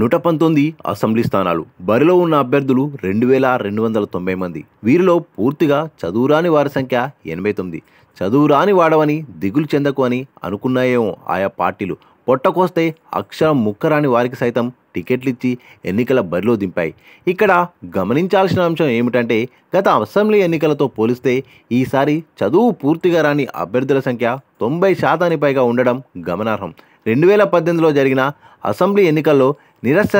నూట పంతొమ్మిది అసెంబ్లీ స్థానాలు బరిలో ఉన్న అభ్యర్థులు రెండు వేల రెండు వందల తొంభై మంది వీరిలో పూర్తిగా చదువురాని వారి సంఖ్య ఎనభై తొమ్మిది చదువురాని వాడవని దిగులు చెందకు అని అనుకున్నాయేమో ఆయా పార్టీలు పొట్టకొస్తే అక్షరం ముక్కరాని వారికి సైతం టికెట్లు ఇచ్చి ఎన్నికల బరిలో దింపాయి ఇక్కడ గమనించాల్సిన అంశం ఏమిటంటే గత అసెంబ్లీ ఎన్నికలతో పోలిస్తే ఈసారి చదువు పూర్తిగా రాని అభ్యర్థుల సంఖ్య తొంభై శాతానికి పైగా ఉండడం గమనార్హం రెండు వేల పద్దెనిమిదిలో జరిగిన అసెంబ్లీ ఎన్నికల్లో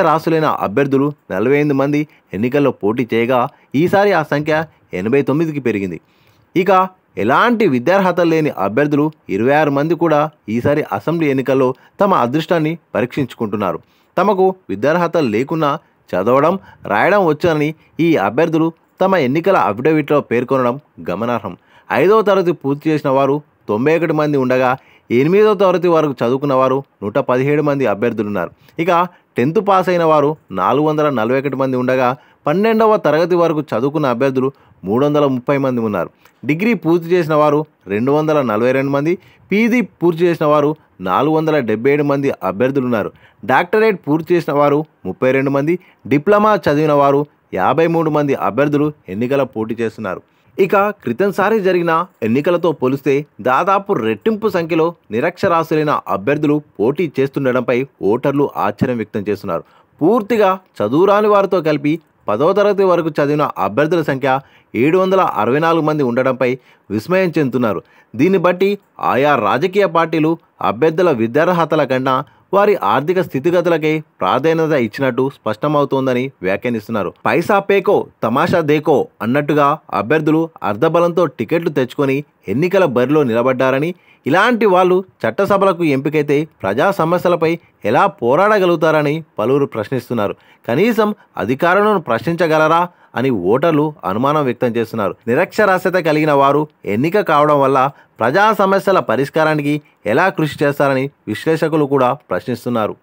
రాసులైన అభ్యర్థులు నలభై ఐదు మంది ఎన్నికల్లో పోటీ చేయగా ఈసారి ఆ సంఖ్య ఎనభై తొమ్మిదికి పెరిగింది ఇక ఎలాంటి విద్యార్హత లేని అభ్యర్థులు ఇరవై ఆరు మంది కూడా ఈసారి అసెంబ్లీ ఎన్నికల్లో తమ అదృష్టాన్ని పరీక్షించుకుంటున్నారు తమకు విద్యార్హత లేకున్నా చదవడం రాయడం వచ్చని ఈ అభ్యర్థులు తమ ఎన్నికల అఫిడవిట్లో పేర్కొనడం గమనార్హం ఐదవ తరగతి పూర్తి చేసిన వారు తొంభై ఒకటి మంది ఉండగా ఎనిమిదో తరగతి వరకు చదువుకున్న వారు నూట పదిహేడు మంది అభ్యర్థులున్నారు ఇక టెన్త్ పాస్ అయిన వారు నాలుగు వందల నలభై ఒకటి మంది ఉండగా పన్నెండవ తరగతి వరకు చదువుకున్న అభ్యర్థులు మూడు వందల ముప్పై మంది ఉన్నారు డిగ్రీ పూర్తి చేసిన వారు రెండు వందల నలభై రెండు మంది పీజీ పూర్తి చేసిన వారు నాలుగు వందల డెబ్బై ఏడు మంది అభ్యర్థులు ఉన్నారు డాక్టరేట్ పూర్తి చేసిన వారు ముప్పై రెండు మంది డిప్లొమా చదివిన వారు యాభై మూడు మంది అభ్యర్థులు ఎన్నికల పోటీ చేస్తున్నారు ఇక క్రితంసారి జరిగిన ఎన్నికలతో పోలిస్తే దాదాపు రెట్టింపు సంఖ్యలో నిరక్షరాశులైన అభ్యర్థులు పోటీ చేస్తుండడంపై ఓటర్లు ఆశ్చర్యం వ్యక్తం చేస్తున్నారు పూర్తిగా చదువురాని వారితో కలిపి పదవ తరగతి వరకు చదివిన అభ్యర్థుల సంఖ్య ఏడు వందల అరవై నాలుగు మంది ఉండడంపై విస్మయం చెందుతున్నారు దీన్ని బట్టి ఆయా రాజకీయ పార్టీలు అభ్యర్థుల విద్యార్హతల కన్నా వారి ఆర్థిక స్థితిగతులకే ప్రాధాన్యత ఇచ్చినట్టు స్పష్టమవుతోందని వ్యాఖ్యానిస్తున్నారు పైసా పేకో తమాషా దేకో అన్నట్టుగా అభ్యర్థులు అర్ధబలంతో టికెట్లు తెచ్చుకొని ఎన్నికల బరిలో నిలబడ్డారని ఇలాంటి వాళ్ళు చట్టసభలకు ఎంపికైతే ప్రజా సమస్యలపై ఎలా పోరాడగలుగుతారని పలువురు ప్రశ్నిస్తున్నారు కనీసం అధికారులను ప్రశ్నించగలరా అని ఓటర్లు అనుమానం వ్యక్తం చేస్తున్నారు నిరక్షరాస్యత కలిగిన వారు ఎన్నిక కావడం వల్ల ప్రజా సమస్యల పరిష్కారానికి ఎలా కృషి చేస్తారని విశ్లేషకులు కూడా ప్రశ్నిస్తున్నారు